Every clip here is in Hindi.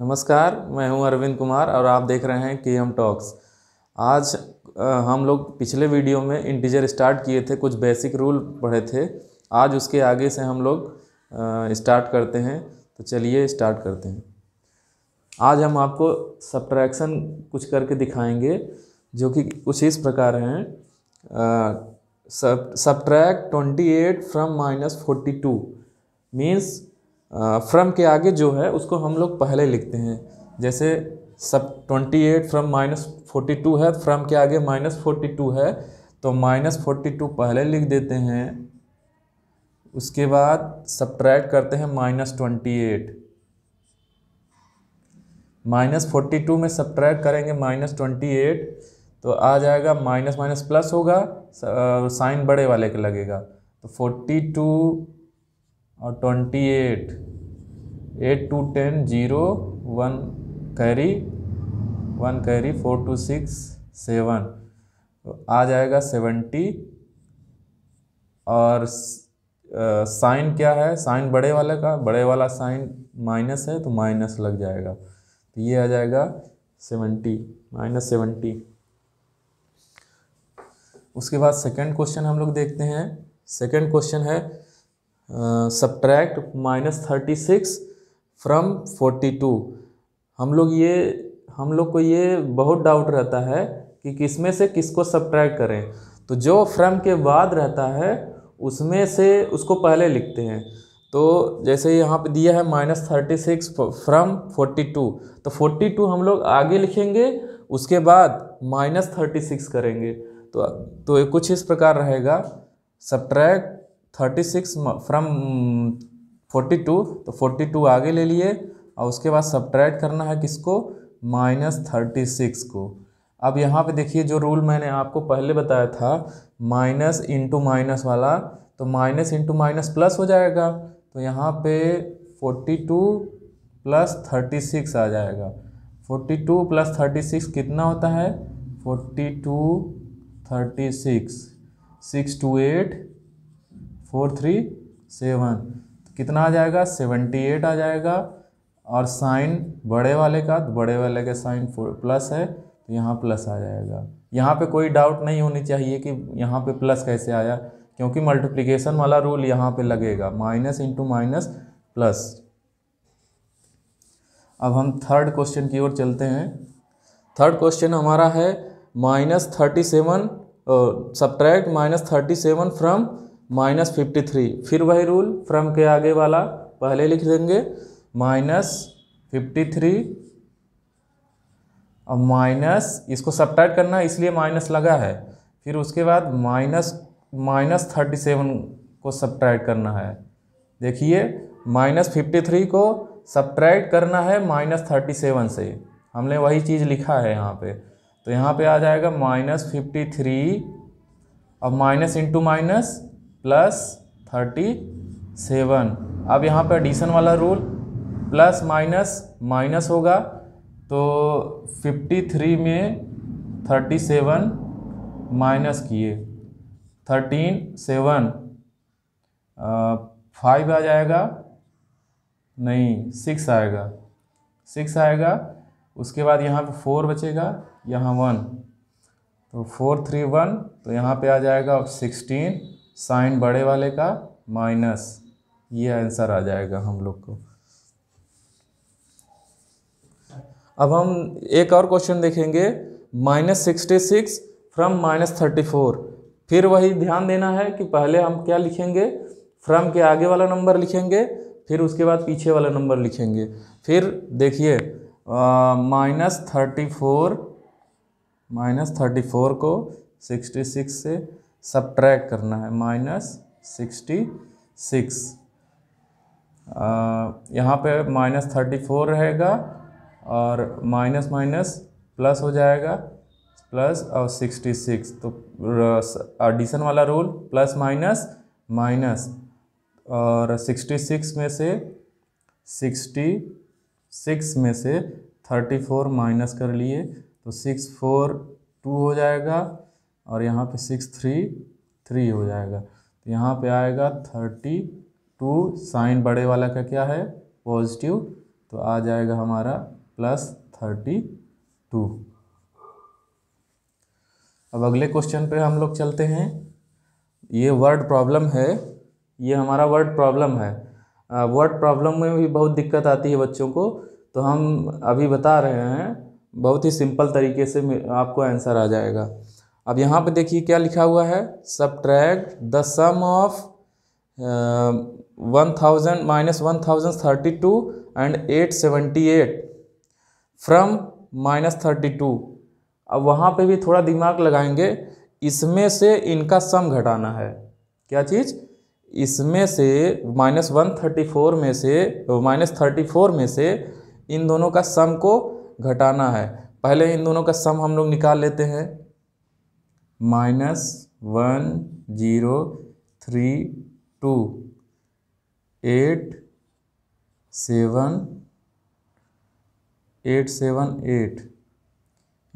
नमस्कार मैं हूं अरविंद कुमार और आप देख रहे हैं के एम टॉक्स आज हम लोग पिछले वीडियो में इंटीजर स्टार्ट किए थे कुछ बेसिक रूल पढ़े थे आज उसके आगे से हम लोग स्टार्ट करते हैं तो चलिए स्टार्ट करते हैं आज हम आपको सब्ट्रैक्शन कुछ करके दिखाएंगे जो कि कुछ इस प्रकार हैं subtract twenty eight from minus forty two means from के आगे जो है उसको हम लोग पहले लिखते हैं जैसे सब twenty eight from minus forty two है फ्रम के आगे माइनस फोर्टी टू है तो माइनस फोर्टी टू पहले लिख देते हैं उसके बाद सब्ट्रैक्ट करते हैं minus twenty eight minus forty two में सब्ट्रैक्ट करेंगे माइनस ट्वेंटी एट तो आ जाएगा माइनस माइनस प्लस होगा साइन बड़े वाले के लगेगा तो फोर्टी टू और twenty eight eight two ten zero one carry one carry four two six seven तो आ जाएगा सेवेंटी और साइन क्या है साइन बड़े वाले का बड़े वाला साइन माइनस है तो माइनस लग जाएगा तो ये आ जाएगा सेवेंटी माइनस सेवेंटी उसके बाद सेकंड क्वेश्चन हम लोग देखते हैं सेकंड क्वेश्चन है subtract minus thirty six from forty two हम लोग ये हम लोग को ये बहुत डाउट रहता है कि किस में से किसको सब्ट्रैक्ट करें तो जो फ्रम के बाद रहता है उसमें से उसको पहले लिखते हैं तो जैसे यहाँ पे दिया है minus thirty six from forty two तो फोर्टी टू हम लोग आगे लिखेंगे उसके बाद माइनस थर्टी सिक्स करेंगे तो तो कुछ इस प्रकार रहेगा subtract thirty six from forty two तो फोर्टी टू आगे ले लिए और उसके बाद सब्ट्रैक्ट करना है किसको माइनस थर्टी सिक्स को अब यहाँ पे देखिए जो रूल मैंने आपको पहले बताया था माइनस इंटू माइनस वाला तो माइनस इंटू माइनस प्लस हो जाएगा तो यहाँ पे forty two plus thirty six आ जाएगा forty two plus thirty six कितना होता है forty two thirty six six two eight four three seven कितना आ जाएगा सेवेंटी एट आ जाएगा और साइन बड़े वाले का तो बड़े वाले का साइन फोर प्लस है तो यहाँ प्लस आ जाएगा यहाँ पे कोई डाउट नहीं होनी चाहिए कि यहाँ पे प्लस कैसे आया क्योंकि मल्टीप्लिकेशन वाला रूल यहाँ पे लगेगा माइनस इंटू माइनस प्लस अब हम थर्ड क्वेश्चन की ओर चलते हैं थर्ड क्वेश्चन हमारा है minus thirty seven subtract minus thirty seven from minus fifty three फिर वही रूल फ्रम के आगे वाला पहले लिख देंगे माइनस फिफ्टी थ्री और माइनस इसको सब्ट्रैक्ट करना इसलिए माइनस लगा है फिर उसके बाद माइनस माइनस थर्टी सेवन को सब्ट्रैक्ट करना है देखिए माइनस फिफ्टी थ्री को सब्ट्रैक्ट करना है माइनस थर्टी सेवन से हमने वही चीज़ लिखा है यहाँ पे तो यहाँ पे आ जाएगा माइनस फिफ्टी थ्री और minus into minus plus thirty seven अब यहाँ पर एडिशन वाला रूल प्लस माइनस माइनस होगा तो फिफ्टी थ्री में थर्टी सेवन माइनस किए थर्टीन सेवन फाइव आ जाएगा नहीं सिक्स आएगा सिक्स आएगा उसके बाद यहाँ पे फोर बचेगा यहाँ वन तो फोर थ्री वन तो यहाँ पे आ जाएगा सिक्सटीन साइन बड़े वाले का माइनस ये आंसर आ जाएगा हम लोग को अब हम एक और क्वेश्चन देखेंगे minus sixty six from minus thirty four फिर वही ध्यान देना है कि पहले हम क्या लिखेंगे फ्रॉम के आगे वाला नंबर लिखेंगे फिर उसके बाद पीछे वाला नंबर लिखेंगे फिर देखिए minus thirty four minus thirty four को सिक्सटी सिक्स से सब ट्रैक करना है माइनस सिक्सटी सिक्स यहाँ पे माइनस थर्टी फोर रहेगा और माइनस माइनस प्लस हो जाएगा प्लस और सिक्सटी सिक्स तो एडिशन वाला रूल प्लस माइनस माइनस और सिक्सटी सिक्स में से सिक्सटी सिक्स में से थर्टी फोर माइनस कर लिए तो सिक्स फोर टू हो जाएगा और यहाँ पे सिक्स थ्री थ्री हो जाएगा तो यहाँ पे आएगा थर्टी टू साइन बड़े वाला का क्या है पॉजिटिव तो आ जाएगा हमारा प्लस थर्टी टू अब अगले क्वेश्चन पे हम लोग चलते हैं ये वर्ड प्रॉब्लम है ये हमारा वर्ड प्रॉब्लम है वर्ड प्रॉब्लम में भी बहुत दिक्कत आती है बच्चों को तो हम अभी बता रहे हैं बहुत ही सिंपल तरीके से आपको आंसर आ जाएगा अब यहाँ पे देखिए क्या लिखा हुआ है subtract the sum of one thousand minus one thousand thirty two and eight seventy eight from minus thirty two अब वहाँ पे भी थोड़ा दिमाग लगाएंगे इसमें से इनका सम घटाना है क्या चीज़ इसमें से माइनस वन थर्टी फोर में से माइनस थर्टी फोर में से इन दोनों का सम को घटाना है पहले इन दोनों का सम हम लोग निकाल लेते हैं minus one zero three two eight seven eight seven eight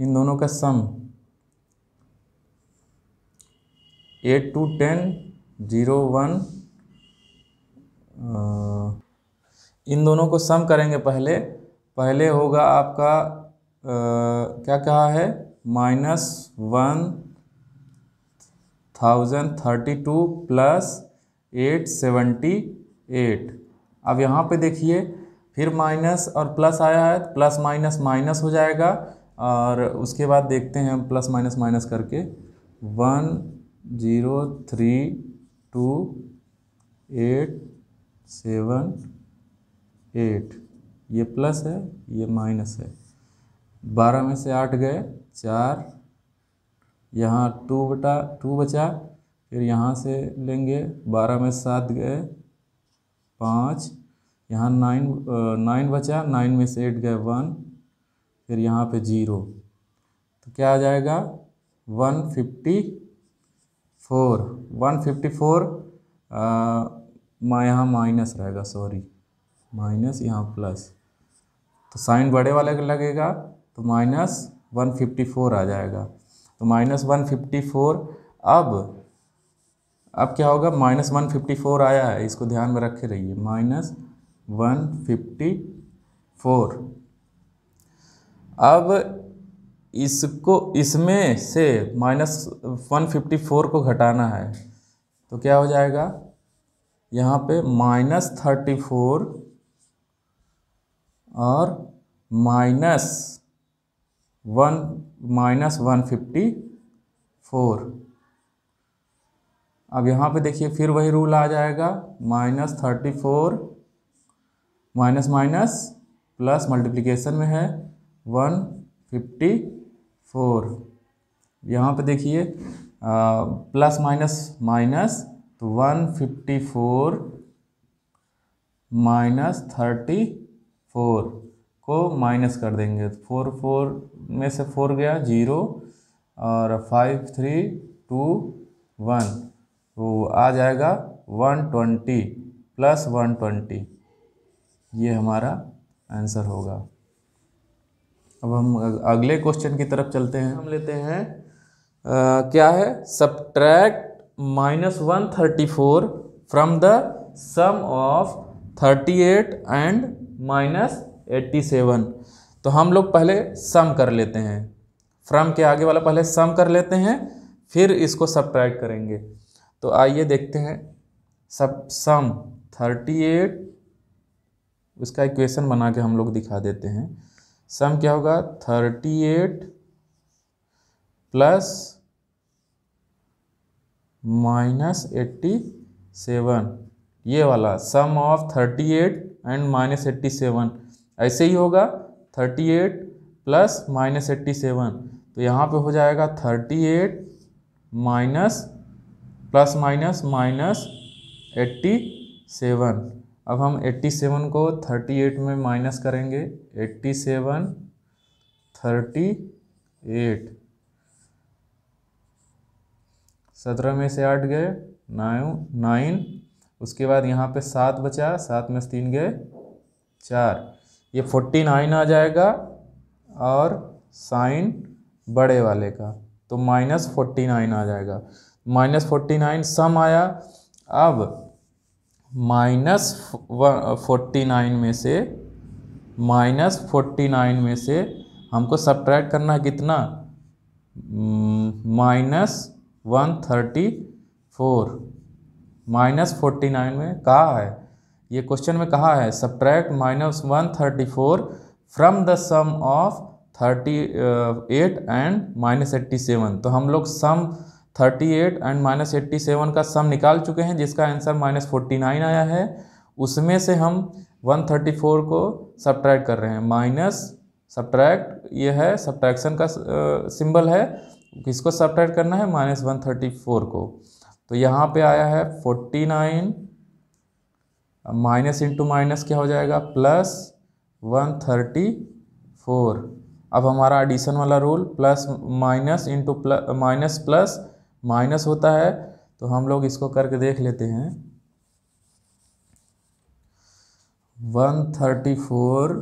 इन दोनों का sum eight two ten zero one इन दोनों को सम करेंगे पहले पहले होगा आपका आ, क्या कहा है minus one thousand thirty two plus eight seventy eight अब यहाँ पे देखिए फिर माइनस और प्लस आया है प्लस माइनस माइनस हो जाएगा और उसके बाद देखते हैं हम प्लस माइनस माइनस करके one zero three two eight seven eight ये प्लस है ये माइनस है बारह में से आठ गए चार यहाँ टू बटा टू बचा फिर यहाँ से लेंगे बारह में सात गए पाँच यहाँ नाइन नाइन बचा नाइन में से एट गए वन फिर यहाँ पे जीरो तो क्या आ जाएगा one fifty four one fifty four यहाँ माइनस रहेगा सॉरी माइनस यहाँ प्लस तो साइन बड़े वाले का लगेगा तो माइनस वन फिफ्टी फोर आ जाएगा तो माइनस वन फिफ्टी फोर अब अब क्या होगा माइनस वन फिफ्टी फोर आया है इसको ध्यान में रखे रहिए माइनस वन फिफ्टी फोर अब इसको इसमें से माइनस वन फिफ्टी फोर को घटाना है तो क्या हो जाएगा यहाँ पे माइनस थर्टी फोर और minus one minus one fifty four अब यहाँ पे देखिए फिर वही रूल आ जाएगा minus thirty four minus minus plus multiplication में है वन फिफ्टी फोर यहाँ पर देखिए प्लस माइनस माइनस तो one fifty four minus thirty four को माइनस कर देंगे तो फोर फोर में से फोर गया जीरो और फाइव थ्री टू वन तो आ जाएगा one twenty plus one twenty ये हमारा आंसर होगा अब हम अगले क्वेश्चन की तरफ चलते हैं हम लेते हैं आ, क्या है subtract minus one thirty four from the sum of thirty eight and minus eighty seven तो हम लोग पहले सम कर लेते हैं फ्रम के आगे वाला पहले सम कर लेते हैं फिर इसको सब्ट्रैक्ट करेंगे तो आइए देखते हैं सब सम थर्टी एट उसका इक्वेशन बना के हम लोग दिखा देते हैं सम क्या होगा thirty eight plus minus eighty seven ये वाला sum of thirty eight and minus eighty seven ऐसे ही होगा thirty eight plus minus eighty seven तो यहाँ पे हो जाएगा thirty eight minus plus minus minus eighty seven अब हम एट्टी सेवन को थर्टी एट में माइनस करेंगे एट्टी सेवन थर्टी एट सत्रह में से आठ गए नाइ नाइन उसके बाद यहाँ पे सात बचा सात में से तीन गए चार ये फोर्टी नाइन आ जाएगा और साइन बड़े वाले का तो माइनस फोर्टी नाइन आ जाएगा माइनस फोर्टी नाइन सम आया अब माइनस फोर्टी नाइन में से माइनस फोर्टी नाइन में से हमको सब्ट्रैक्ट करना कितना हम्म, minus one thirty four minus forty nine में कहा है ये क्वेश्चन में कहा है subtract minus one thirty four from the sum of thirty eight and minus eighty seven तो हम लोग sum thirty eight and minus eighty seven का सम निकाल चुके हैं जिसका आंसर माइनस फोर्टी नाइन आया है उसमें से हम वन थर्टी फोर को सब्ट्रैक्ट कर रहे हैं माइनस सब्ट्रैक्ट ये है सब्ट्रैक्शन का सिंबल है किसको सब्ट्रैक्ट करना है माइनस वन थर्टी फोर को तो यहाँ पे आया है forty nine minus into minus क्या हो जाएगा प्लस वन थर्टी फोर अब हमारा एडिशन वाला rule plus minus into plus minus plus minus होता है तो हम लोग इसको करके देख लेते हैं one thirty four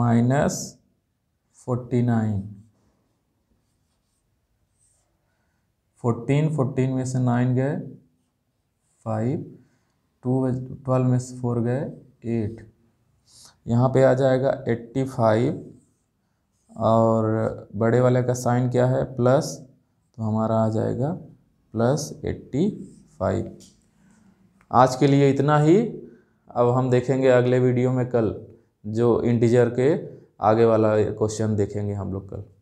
minus forty nine fourteen fourteen में से नाइन गए फाइव टू में ट्वेल्व में से फोर गए एट यहाँ पे आ जाएगा एट्टी फाइव और बड़े वाले का साइन क्या है प्लस तो हमारा आ जाएगा प्लस एट्टी फाइव आज के लिए इतना ही अब हम देखेंगे अगले वीडियो में कल जो इंटीजर के आगे वाला क्वेश्चन देखेंगे हम लोग कल